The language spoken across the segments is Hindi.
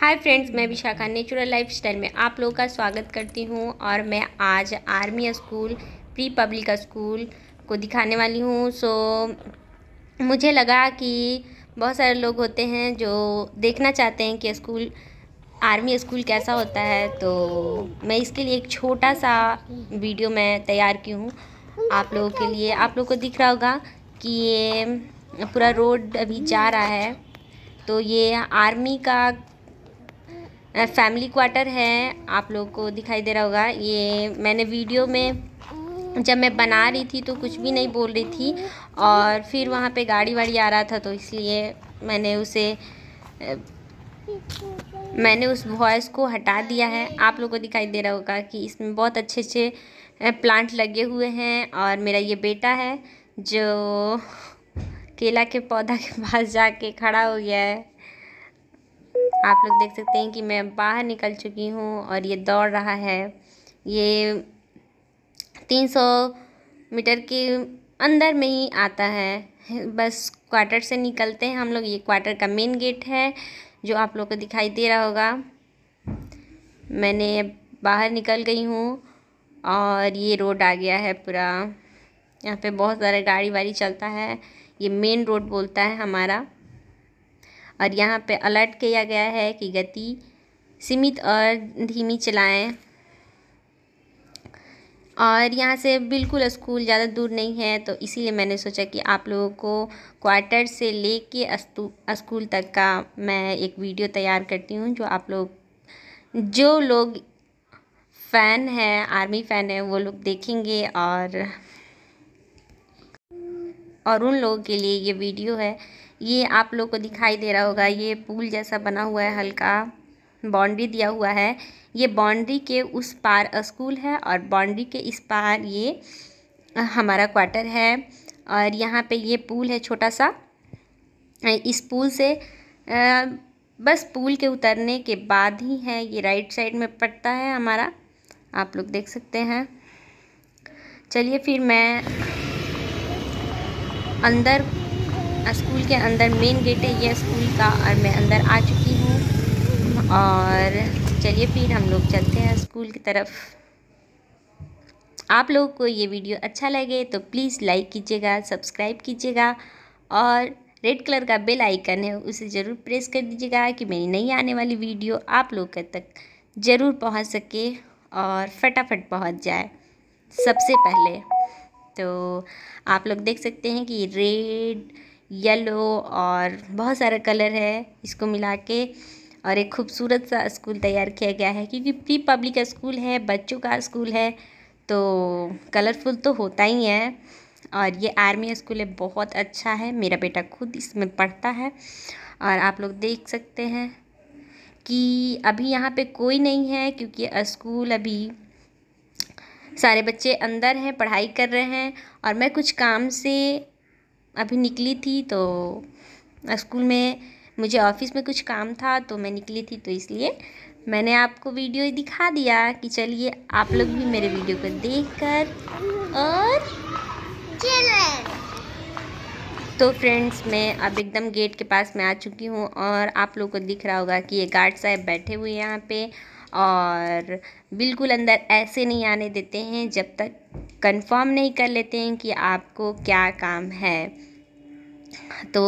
हाय फ्रेंड्स मैं विशाखा नेचुरल लाइफस्टाइल में आप लोगों का स्वागत करती हूँ और मैं आज army school pre public school को दिखाने वाली हूँ सो मुझे लगा कि बहुत सारे लोग होते हैं जो देखना चाहते हैं कि स्कूल आर्मी स्कूल कैसा होता है तो मैं इसके लिए एक छोटा सा वीडियो मैं तैयार की हूँ आप लोगों के लिए आप लोग को दिख रहा होगा कि ये पूरा रोड अभी जा रहा है तो ये आर्मी का फैमिली क्वार्टर है आप लोगों को दिखाई दे रहा होगा ये मैंने वीडियो में जब मैं बना रही थी तो कुछ भी नहीं बोल रही थी और फिर वहाँ पे गाड़ी वाड़ी आ रहा था तो इसलिए मैंने उसे मैंने उस वॉयस को हटा दिया है आप लोगों को दिखाई दे रहा होगा कि इसमें बहुत अच्छे अच्छे प्लांट लगे हुए हैं और मेरा ये बेटा है जो केला के पौधा के पास जाके खड़ा हो गया है आप लोग देख सकते हैं कि मैं बाहर निकल चुकी हूँ और ये दौड़ रहा है ये 300 मीटर के अंदर में ही आता है बस क्वार्टर से निकलते हैं हम लोग ये क्वार्टर का मेन गेट है जो आप लोग को दिखाई दे रहा होगा मैंने बाहर निकल गई हूँ और ये रोड आ गया है पूरा यहाँ पे बहुत सारा गाड़ी वाड़ी चलता है ये मेन रोड बोलता है हमारा और यहाँ पे अलर्ट किया गया है कि गति सीमित और धीमी चलाएं और यहाँ से बिल्कुल स्कूल ज़्यादा दूर नहीं है तो इसीलिए मैंने सोचा कि आप लोगों को क्वार्टर से ले कर स्कूल तक का मैं एक वीडियो तैयार करती हूँ जो आप लोग जो लोग फ़ैन हैं आर्मी फ़ैन है वो लोग देखेंगे और और उन लोगों के लिए ये वीडियो है ये आप लोग को दिखाई दे रहा होगा ये पुल जैसा बना हुआ है हल्का बाउंड्री दिया हुआ है ये बाउंड्री के उस पार स्कूल है और बाउंड्री के इस पार ये हमारा क्वार्टर है और यहाँ पे ये पुल है छोटा सा इस पुल से बस पुल के उतरने के बाद ही है ये राइट साइड में पड़ता है हमारा आप लोग देख सकते हैं चलिए फिर मैं अंदर स्कूल के अंदर मेन गेट है ये स्कूल का और मैं अंदर आ चुकी हूँ और चलिए फिर हम लोग चलते हैं स्कूल की तरफ आप लोगों को ये वीडियो अच्छा लगे तो प्लीज़ लाइक कीजिएगा सब्सक्राइब कीजिएगा और रेड कलर का बेल आइकन है उसे ज़रूर प्रेस कर दीजिएगा कि मेरी नई आने वाली वीडियो आप लोग तक ज़रूर पहुंच सके और फटाफट पहुंच जाए सबसे पहले तो आप लोग देख सकते हैं कि रेड येलो और बहुत सारा कलर है इसको मिला के और एक खूबसूरत सा स्कूल तैयार किया गया है क्योंकि प्री पब्लिक स्कूल है बच्चों का स्कूल है तो कलरफुल तो होता ही है और ये आर्मी स्कूल है बहुत अच्छा है मेरा बेटा खुद इसमें पढ़ता है और आप लोग देख सकते हैं कि अभी यहाँ पे कोई नहीं है क्योंकि स्कूल अभी सारे बच्चे अंदर हैं पढ़ाई कर रहे हैं और मैं कुछ काम से अभी निकली थी तो स्कूल में मुझे ऑफिस में कुछ काम था तो मैं निकली थी तो इसलिए मैंने आपको वीडियो दिखा दिया कि चलिए आप लोग भी मेरे वीडियो को देखकर और तो फ्रेंड्स मैं अब एकदम गेट के पास में आ चुकी हूँ और आप लोग को दिख रहा होगा कि ये गार्ड साहब बैठे हुए हैं यहाँ पे और बिल्कुल अंदर ऐसे नहीं आने देते हैं जब तक कंफर्म नहीं कर लेते हैं कि आपको क्या काम है तो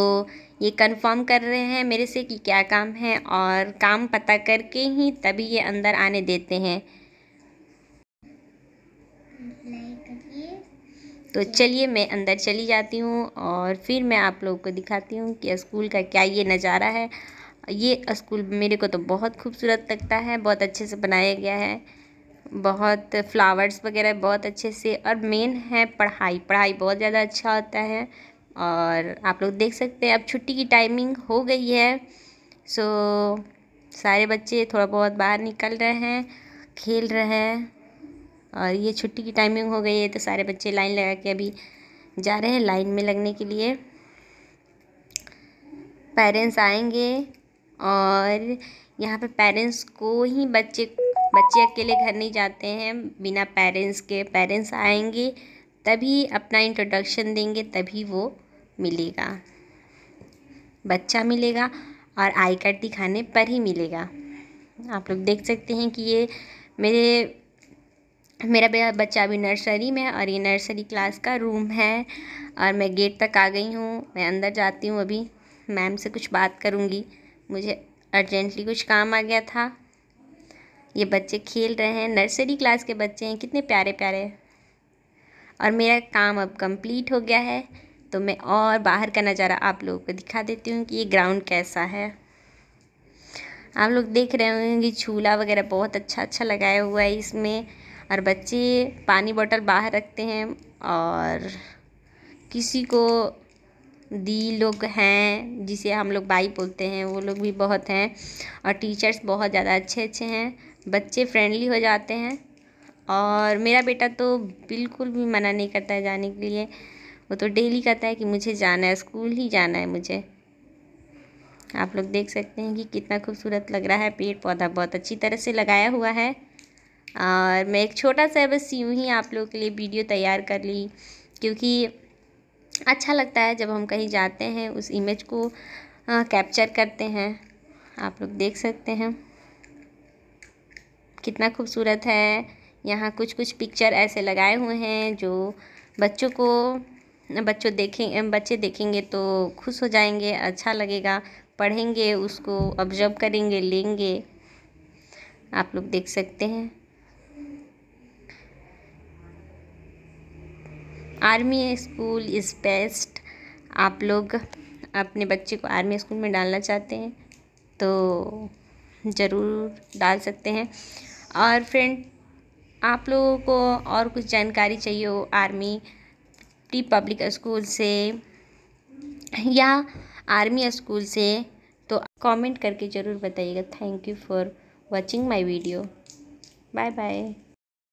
ये कंफर्म कर रहे हैं मेरे से कि क्या काम है और काम पता करके ही तभी ये अंदर आने देते हैं तो चलिए मैं अंदर चली जाती हूँ और फिर मैं आप लोगों को दिखाती हूँ कि स्कूल का क्या ये नज़ारा है ये स्कूल मेरे को तो बहुत खूबसूरत लगता है बहुत अच्छे से बनाया गया है बहुत फ्लावर्स वगैरह बहुत अच्छे से और मेन है पढ़ाई पढ़ाई बहुत ज़्यादा अच्छा होता है और आप लोग देख सकते हैं अब छुट्टी की टाइमिंग हो गई है सो सारे बच्चे थोड़ा बहुत बाहर निकल रहे हैं खेल रहे हैं और ये छुट्टी की टाइमिंग हो गई है तो सारे बच्चे लाइन लगा के अभी जा रहे हैं लाइन में लगने के लिए पेरेंट्स आएंगे और यहाँ पे पेरेंट्स को ही बच्चे बच्चे अकेले घर नहीं जाते हैं बिना पेरेंट्स के पेरेंट्स आएंगे तभी अपना इंट्रोडक्शन देंगे तभी वो मिलेगा बच्चा मिलेगा और आई कार्ड दिखाने पर ही मिलेगा आप लोग देख सकते हैं कि ये मेरे मेरा बच्चा अभी नर्सरी में और ये नर्सरी क्लास का रूम है और मैं गेट तक आ गई हूँ मैं अंदर जाती हूँ अभी मैम से कुछ बात करूँगी मुझे अर्जेंटली कुछ काम आ गया था ये बच्चे खेल रहे हैं नर्सरी क्लास के बच्चे हैं कितने प्यारे प्यारे और मेरा काम अब कंप्लीट हो गया है तो मैं और बाहर का नज़ारा आप लोगों को दिखा देती हूँ कि ये ग्राउंड कैसा है आप लोग देख रहे होंगे कि झूला वगैरह बहुत अच्छा अच्छा लगाया हुआ है इसमें और बच्चे पानी बॉटल बाहर रखते हैं और किसी को दी लोग हैं जिसे हम लोग बाई बोलते हैं वो लोग भी बहुत हैं और टीचर्स बहुत ज़्यादा अच्छे अच्छे हैं बच्चे फ्रेंडली हो जाते हैं और मेरा बेटा तो बिल्कुल भी मना नहीं करता है जाने के लिए वो तो डेली कहता है कि मुझे जाना है स्कूल ही जाना है मुझे आप लोग देख सकते हैं कि कितना खूबसूरत लग रहा है पेड़ पौधा बहुत अच्छी तरह से लगाया हुआ है और मैं एक छोटा सा बस यूँ ही आप लोगों के लिए वीडियो तैयार कर ली क्योंकि अच्छा लगता है जब हम कहीं जाते हैं उस इमेज को कैप्चर करते हैं आप लोग देख सकते हैं कितना खूबसूरत है यहाँ कुछ कुछ पिक्चर ऐसे लगाए हुए हैं जो बच्चों को बच्चों देखें बच्चे देखेंगे तो खुश हो जाएंगे अच्छा लगेगा पढ़ेंगे उसको ऑब्जर्व करेंगे लेंगे आप लोग देख सकते हैं आर्मी स्कूल इज़ बेस्ट आप लोग अपने बच्चे को आर्मी स्कूल में डालना चाहते हैं तो ज़रूर डाल सकते हैं और फ्रेंड आप लोगों को और कुछ जानकारी चाहिए हो आर्मी प्री पब्लिक स्कूल से या आर्मी स्कूल से तो कमेंट करके ज़रूर बताइएगा thank you for watching my video bye bye